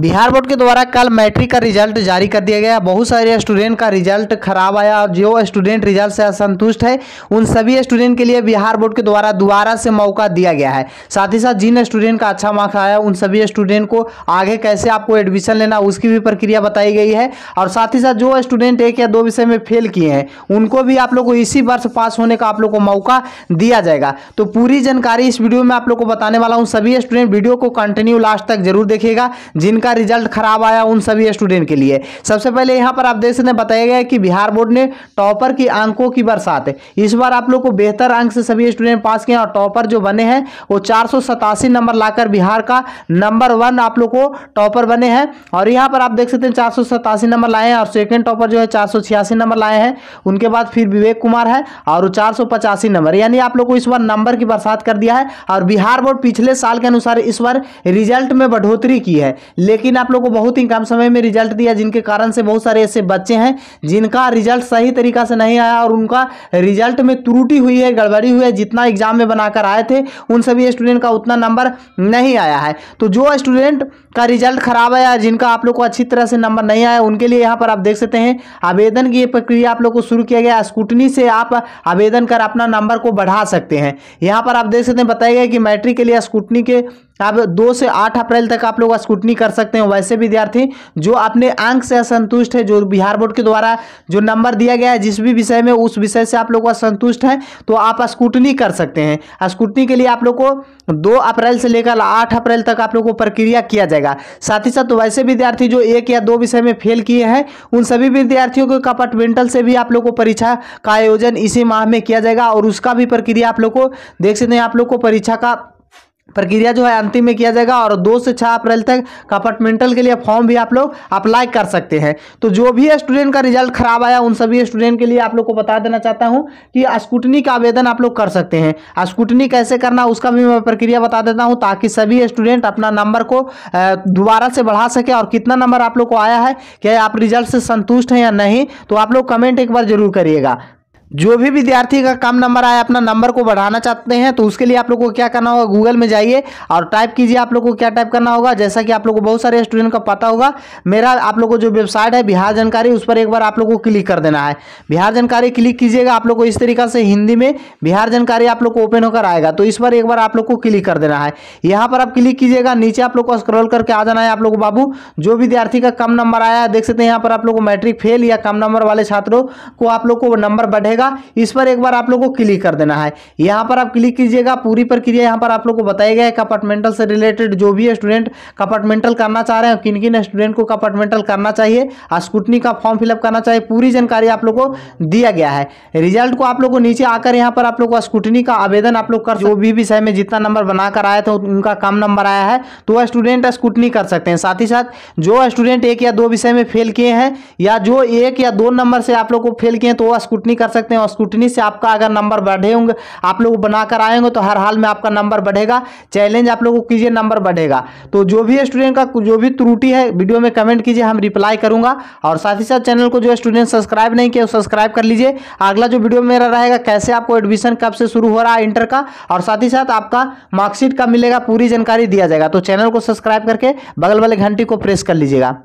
Bihar board के द्वारा कल मैट्रिक का रिजल्ट जारी कर दिया गया बहुत सारे स्टूडेंट का रिजल्ट खराब आया और जो स्टूडेंट रिजल्ट से असंतुष्ट है उन सभी स्टूडेंट के लिए बिहार बोर्ड के द्वारा दोबारा से मौका दिया गया है साथ ही साथ जिन स्टूडेंट का अच्छा मार्क्स आया उन सभी स्टूडेंट को आगे कैसे आपको एडमिशन लेना उसकी भी प्रक्रिया बताई गई है और साथ ही साथ जो स्टूडेंट एक या दो विषय में फेल किए हैं उनको भी आप लोग को इसी वर्ष पास होने का आप लोग को मौका दिया जाएगा तो पूरी जानकारी इस वीडियो में आप लोग को बताने वाला हूँ सभी स्टूडेंट वीडियो को कंटिन्यू लास्ट तक जरूर देखेगा जिनका जिनका रिजल्ट खराब आया उन सभी स्टूडेंट के लिए सबसे पहले यहाँ पर आप देख सकते हैं बताया गया है कि बिहार बोर्ड ने टॉपर की अंकों की बरसात है इस बार आप लोग को बेहतर अंक से सभी स्टूडेंट पास किए और टॉपर जो बने हैं वो चार नंबर लाकर बिहार का नंबर वन आप लोग को टॉपर बने हैं और यहाँ पर आप देख सकते हैं चार नंबर लाए हैं और सेकेंड टॉपर जो है चार नंबर लाए हैं उनके बाद फिर विवेक कुमार है और चार नंबर यानी आप लोग को इस बार नंबर की बरसात कर दिया है और बिहार बोर्ड पिछले साल के अनुसार इस बार रिजल्ट में बढ़ोतरी की है लेकिन आप लोग को बहुत ही कम समय में रिजल्ट दिया जिनके कारण से बहुत सारे ऐसे बच्चे हैं जिनका रिजल्ट सही तरीका से नहीं आया और उनका रिजल्ट में त्रुटि हुई है गड़बड़ी हुई है जितना एग्जाम में बनाकर आए थे उन सभी स्टूडेंट का उतना नंबर नहीं आया है तो जो स्टूडेंट का रिजल्ट खराब है या जिनका आप लोग को अच्छी तरह से नंबर नहीं आया उनके लिए यहाँ पर आप देख सकते हैं आवेदन की प्रक्रिया आप लोग को शुरू किया गया स्कूटनी से आप आवेदन कर अपना नंबर को बढ़ा सकते हैं यहाँ पर आप देख सकते हैं बताया गया कि मैट्रिक के लिए स्कूटनी के आप दो से आठ अप्रैल तक आप लोग स्कूटनी कर सकते हैं वैसे विद्यार्थी जो अपने अंक से असंतुष्ट है जो बिहार बोर्ड के द्वारा जो नंबर दिया गया है जिस भी विषय में उस विषय से आप लोग असंतुष्ट हैं तो आप स्कूटनी कर सकते हैं स्कूटनी के लिए आप लोग को दो अप्रैल से लेकर आठ अप्रैल तक आप लोग को प्रक्रिया किया जाएगा साथ ही साथ वैसे विद्यार्थी जो एक या दो विषय में फेल किए हैं उन सभी विद्यार्थियों के कंपार्टमेंटल से भी आप लोग को परीक्षा का आयोजन इसी माह में किया जाएगा और उसका भी प्रक्रिया आप लोग को देख सकते हैं आप लोग को परीक्षा का प्रक्रिया जो है अंतिम में किया जाएगा और दो से छः अप्रैल तक कंपार्टमेंटल के लिए फॉर्म भी आप लोग अप्लाई कर सकते हैं तो जो भी स्टूडेंट का रिजल्ट खराब आया उन सभी स्टूडेंट के लिए आप लोग को बता देना चाहता हूं कि स्कूटनी का आवेदन आप लोग कर सकते हैं स्कूटनी कैसे करना उसका भी मैं प्रक्रिया बता देता हूँ ताकि सभी स्टूडेंट अपना नंबर को दोबारा से बढ़ा सके और कितना नंबर आप लोग को आया है क्या आप रिजल्ट से संतुष्ट हैं या नहीं तो आप लोग कमेंट एक बार जरूर करिएगा जो भी विद्यार्थी का कम नंबर आया अपना नंबर को बढ़ाना चाहते हैं तो उसके लिए आप लोग को क्या करना होगा गूगल में जाइए और टाइप कीजिए आप लोग को क्या टाइप करना होगा जैसा कि आप लोग को बहुत सारे स्टूडेंट का पता होगा मेरा आप लोग को जो वेबसाइट है बिहार जानकारी उस पर एक बार आप लोग को क्लिक कर देना है बिहार जानकारी क्लिक कीजिएगा आप लोग को इस तरीका से हिंदी में बिहार जानकारी आप लोग को ओपन होकर आएगा तो इस पर एक बार आप लोग को क्लिक कर देना है यहाँ पर आप क्लिक कीजिएगा नीचे आप लोग को स्क्रॉल करके आ जाना है आप लोग को बाबू जो विद्यार्थी का कम नंबर आया है देख सकते हैं यहाँ पर आप लोग को मैट्रिक फेल या कम नंबर वाले छात्रों को आप लोग को नंबर बढ़ेगा जाएगा इस पर एक बार आप लोग को क्लिक कर देना है यहाँ पर आप क्लिक कीजिएगा पूरी प्रक्रिया यहाँ पर आप लोग को बताया गया है कंपार्टमेंटल से रिलेटेड जो भी स्टूडेंट कंपार्टमेंटल करना चाह रहे हैं किन किन स्टूडेंट को कंपार्टमेंटल करना चाहिए स्कूटनी का फॉर्म फिलअप करना चाहिए पूरी जानकारी आप लोग को दिया गया है रिजल्ट को आप लोग को नीचे आकर यहाँ पर आप लोग स्कूटनी का आवेदन आप लोग कर जो भी विषय में जितना नंबर बनाकर आए थे उनका कम नंबर आया है तो वह स्टूडेंट स्कूटनी कर सकते हैं साथ ही साथ जो स्टूडेंट एक या दो विषय में फेल किए हैं या जो एक या दो नंबर से आप लोग को फेल किए हैं तो वह स्कूटनी कर सकते सकते हैं और स्कूटनी से आपका अगर नंबर बढ़े होंगे आप लोग बनाकर आएंगे तो हर हाल में आपका नंबर बढ़ेगा चैलेंज आप लोगों को कीजिए नंबर बढ़ेगा तो जो भी स्टूडेंट का जो भी त्रुटि है वीडियो में कमेंट कीजिए हम रिप्लाई करूंगा और साथ ही साथ चैनल को जो स्टूडेंट सब्सक्राइब नहीं किया सब्सक्राइब कर लीजिए अगला जो वीडियो मेरा रहेगा कैसे आपको एडमिशन कब से शुरू हो रहा है इंटर का और साथ ही साथ आपका मार्कशीट कब मिलेगा पूरी जानकारी दिया जाएगा तो चैनल को सब्सक्राइब करके बगल वाले घंटी को प्रेस कर लीजिएगा